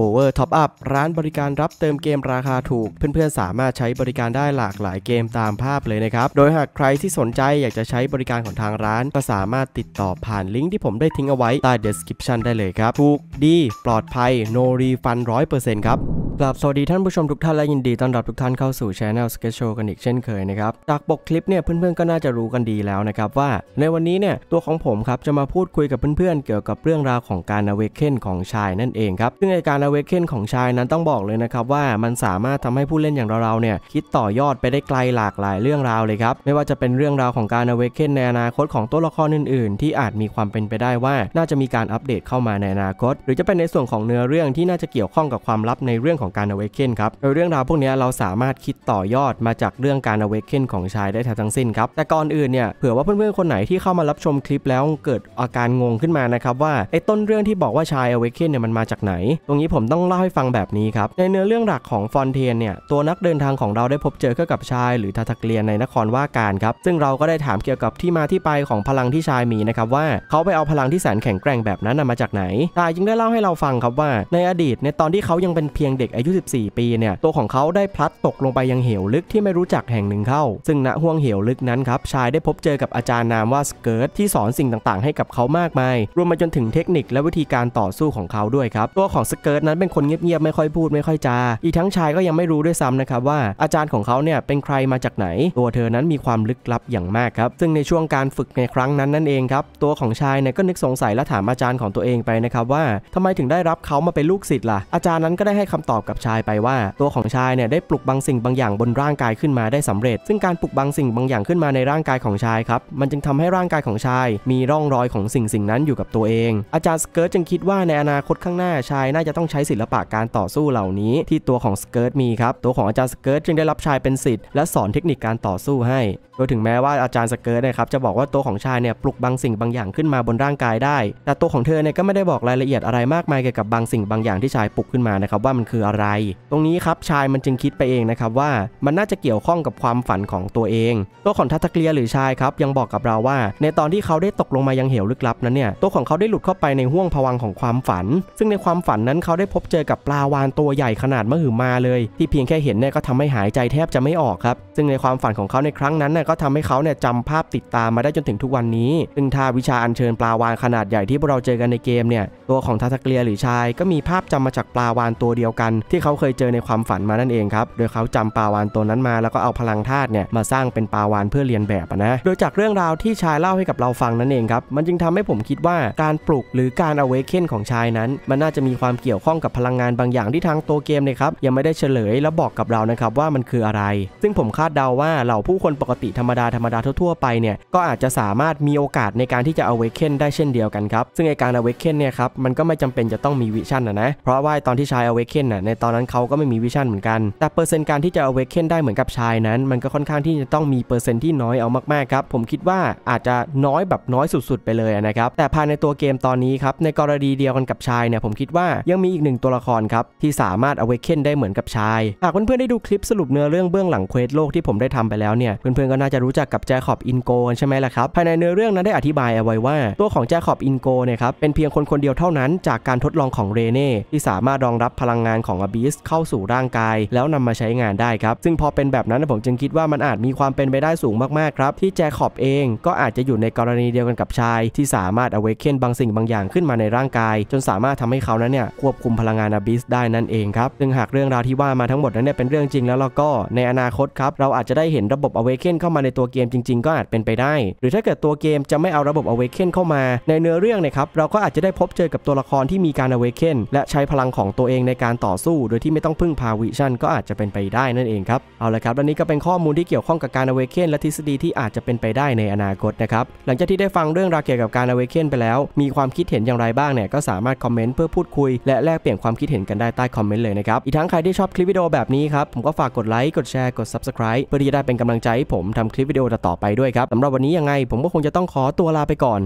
Over Top Up ร้านบริการรับเติมเกมราคาถูก เพื่อนๆ สามารถใช้บริการได้หลากหลายเกมตามภาพเลยนะครับ โดยหากใครที่สนใจอยากจะใช้บริการของทางร้านก็สามารถติดต่อผ่านลิงก์ที่ผมได้ทิ้งเอาไว้ ใต้ description ได้เลยครับถูกดีปลอดภัย no refund 100%ครับกราบสวัสดีท่านผู้ชมทุกท่านและยินดีต้อนรับทุกท่านเข้าสู่ช anel Sketch Show กันอีกเช่นเคยนะครับจากปกคลิปเนี่ยเพื่อนๆก็น่าจะรู้กันดีแล้วนะครับว่าในวันนี้เนี่ยตัวของผมครับจะมาพูดคุยกับเพื่อนๆเกี่ยวกับเรื่องราวของการอเวกเคนของชายนั่นเองครับซึ่งการอเวกเคนของชายนั้นต้องบอกเลยนะครับว่ามันสามารถทำให้ผู้เล่นอย่างเราๆเนี่ยคิดต่อยอดไปได้ไกลหลากหลายเรื่องราวเลยครับไม่ว่าจะเป็นเรื่องราวของการอเวกเคนในอนาคตของตัวละครอื่น ๆ ที่อาจมีความเป็นไปได้ว่า น่าจะมีการอัปเดตเข้ามาในอนาคต หรือจะเป็นในส่วนของเนื้อเรื่องที่น่าจะเกี่ยวข้องกับความลับในเรื่องของของการอเวกเกนครับโดยเรื่องราวพวกนี้เราสามารถคิดต่อยอดมาจากเรื่องการอเวกเกนของชายได้แทบทั้งสิ้นครับแต่ก่อนอื่นเนี่ยเผื่อว่าเพื่อนๆคนไหนที่เข้ามารับชมคลิปแล้วเกิดอาการงงขึ้นมานะครับว่าไอ้ต้นเรื่องที่บอกว่าชายอเวกเกนเนี่ยมันมาจากไหน ตรงนี้ผมต้องเล่าให้ฟังแบบนี้ครับในเนื้อเรื่องหลักของฟอนเทนเนี่ยตัวนักเดินทางของเราได้พบเจอกับชายหรือทาทักเรียนในนครว่าการครับซึ่งเราก็ได้ถามเกี่ยวกับที่มาที่ไปของพลังที่ชายมีนะครับว่าเขาไปเอาพลังที่แสนแข็งแกร่งแบบนั้นมาจากไหนชายจึงได้เล่าให้เราฟังครับว่า ในอดีตในตอนที่เขายังเป็นเพียงเด็กอายุ14ปีเนี่ยตัวของเขาได้พลัดตกลงไปยังเหวลึกที่ไม่รู้จักแห่งหนึ่งเข้า ซึ่งณห้วงเหวลึกนั้นครับชายได้พบเจอกับอาจารย์นามว่าสเกิร์ตที่สอนสิ่งต่างๆให้กับเขามากมายรวมไปจนถึงเทคนิคและวิธีการต่อสู้ของเขาด้วยครับ ตัวของสเกิร์ตนั้นเป็นคนเงียบๆไม่ค่อยพูดไม่ค่อยจาอีกทั้งชายก็ยังไม่รู้ด้วยซ้ำนะครับว่าอาจารย์ของเขาเนี่ยเป็นใครมาจากไหนตัวเธอนั้นมีความลึกลับอย่างมากครับซึ่งในช่วงการฝึกในครั้งนั้นนั่นเองครับ ตัวของชายเนี่ยก็นึกสงสัยและถามอาจารย์ของตัวเองไปนะครับว่าทำไมถึงได้รับเขามาเป็นลูกศิษย์ล่ะอาจารย์นั้นก็ได้ให้คำตอบกับชายไปว่า ตัวของชายเนี่ยได้ปลุกบางสิ่งบางอย่างบนร่างกายขึ้นมาได้สำเร็จซึ่งการปลุกบางสิ่งบางอย่างขึ้นมาในร่างกายของชายครับมันจึงทำให้ร่างกายของชาย มีร่องรอยของสิ่งสิ่งนั้นอยู่กับตัวเอง อาจารย์สเกิร์ตจึงคิดว่าในอนาคตข้างหน้าชายน่าจะต้องใช้ศิลปะการต่อสู้เหล่านี้ ที่ตัวของสเกิร์ตมีครับตัวของอาจารย์สเกิร์ตจึงได้รับชายเป็นสิทธิ์และสอนเทคนิคการต่อสู้ให้ โดยถึงแม้ว่าอาจารย์สเกิร์ตนะครับจะบอกว่าตัวของชายเนี่ยปลุกบางสิ่งบางอย่างขึ้นมาบนร่างกายได้ แต่ตัวของเธอเนี่ยก็ไม่ได้บอกรายละเอียดอะไรมากมายเกี่ยวกับบางสิ่งบางอย่างที่ชายปลุกขึ้นมานะครับว่ามันคืออะไรตรงนี้ครับชายมันจึงคิดไปเองนะครับ ว่ามันน่าจะเกี่ยวข้องกับความฝันของตัวเอง ตัวของทัตเกียหรือชายครับยังบอกกับเราว่า ในตอนที่เขาได้ตกลงมายังเหวลึกลับนั้นเนี่ยตัวของเขาได้หลุดเข้าไปในห้วงผวังของความฝัน ซึ่งในความฝันนั้นเขาได้พบเจอกับปลาวานตัวใหญ่ขนาดมหึมาเลย ที่เพียงแค่เห็นเนี่ยก็ทำให้หายใจแทบจะไม่ออกครับ ซึ่งในความฝันของเขาในครั้งนั้นน่ยก็ทำให้เขาเนี่ยจำภาพติดตามมาได้จนถึงทุกวันนี้ซึ่งท่าวิชาอัญเชิญปลาวานขนาดใหญ่ที่พวกเราเจอกันในเกมเนี่ยตัวของทัตเกีย หรือชายก็มีภาพจำมาจากปลาวานตัวเดียวกันที่เขาเคยเจอในความฝันมานั่นเองครับ โดยเขาจำปาวานตัวนั้นมา แล้วก็เอาพลังธาตุเนี่ยมาสร้างเป็นปาวานเพื่อเรียนแบบนะ โดยจากเรื่องราวที่ชายเล่าให้กับเราฟังนั่นเองครับ มันจึงทำให้ผมคิดว่าการปลุกหรือการเอาเวกเคนของชายนั้น มันน่าจะมีความเกี่ยวข้องกับพลังงานบางอย่างที่ทางตัวเกมเนี่ยครับ ยังไม่ได้เฉลยและบอกกับเรานะครับว่ามันคืออะไร ซึ่งผมคาดเดาว่าเหล่าผู้คนปกติธรรมดาธรรมดาทั่วๆไปเนี่ย ก็อาจจะสามารถมีโอกาสในการที่จะเอาเวกเคนได้เช่นเดียวกันครับ ซึ่งไอการเอาเวกเคนเนี่ยครับ มันก็ไม่จำเป็นจะต้องมีวิชั่นนะนะเพราะว่าตอนที่ชายเอาเวกเคนน่ะในตอนนั้นเขาก็ไม่มีวิชั่นเหมือนกัน แต่เปอร์เซ็นต์การที่จะอเวกเคนได้เหมือนกับชายนั้น มันก็ค่อนข้างที่จะต้องมีเปอร์เซ็นต์ที่น้อยเอามากๆ ครับ ผมคิดว่าอาจจะน้อยแบบน้อยสุดๆไปเลยนะครับ แต่ภายในตัวเกมตอนนี้ครับ ในกรณีเดียวกันกับชายเนี่ยผมคิดว่ายังมีอีกหนึ่งตัวละครครับที่สามารถอเวกเคนได้เหมือนกับชาย หากเพื่อนๆได้ดูคลิปสรุปเนื้อเรื่องเบื้องหลังเควสโลกที่ผมได้ทำไปแล้วเนี่ย เพื่อนๆก็น่าจะรู้จักกับแจคอบอินโกใช่ไหมล่ะครับ ภายในเนื้อเรื่องนั้นได้อธิบายเอาไว้ว่าตัวของแจคอบอินโกเนี่ยครับเป็นเพียงคนคนเดียวเท่านั้นจากการทดลองของเรเน่ที่สามารถรองรับพลังงานของของอบีสเข้าสู่ร่างกายแล้วนำมาใช้งานได้ครับ ซึ่งพอเป็นแบบนั้นผมจึงคิดว่ามันอาจมีความเป็นไปได้สูงมากๆครับ ที่แจคอบเองก็อาจจะอยู่ในกรณีเดียวกันกับชาย ที่สามารถอเวกเคนบางสิ่งบางอย่างขึ้นมาในร่างกาย จนสามารถทำให้เขานั้นเนี่ยควบคุมพลังงานอบิสได้นั่นเองครับ ซึ่งหากเรื่องราวที่ว่ามาทั้งหมดนั้นเนี่ยเป็นเรื่องจริงแล้วเราก็ในอนาคตครับเราอาจจะได้เห็นระบบอเวกเคนเข้ามาในตัวเกมจริง ๆ ก็อาจเป็นไปได้ หรือถ้าเกิดตัวเกมจะไม่เอาระบบอเวกเคนเข้ามา ในเนื้อเรื่องนะครับเราก็อาจจะได้พบเจอกับตัวละครที่มีการอเวกเคนและใช้พลังของตัวเองในการต่อู้โดยที่ไม่ต้องพึ่งพาวิชั่นก็อาจจะเป็นไปได้นั่นเองครับเอาละครับและนี้ก็เป็นข้อมูลที่เกี่ยวข้องกับการอเวเคนและทฤษฎีที่อาจจะเป็นไปได้ในอนาคตนะครับหลังจากที่ได้ฟังเรื่องราวเกี่ยวกับการอเวเคนไปแล้ว มีความคิดเห็นอย่างไรบ้างเนี่ยก็สามารถคอมเมนต์เพื่อพูดคุยและแลกเปลี่ยนความคิดเห็นกันได้ใต้คอมเมนต์เลยนะครับอีกทั้งใครที่ชอบคลิปวิดีโอแบบนี้ครับผมก็ฝากกดไลค์กดแชร์กด subscribe เพื่อที่จะได้เป็นกำลังใจให้ผมทำคลิปวิดีโอต่อไปด้วยครับสำหรับวันนี้ยังไง ผมก็คงจะต้องขอตัวลาไปก่อน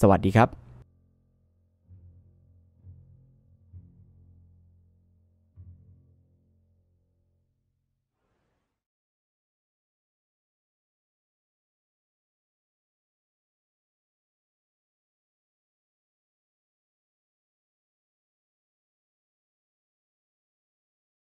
สวัสดีครับ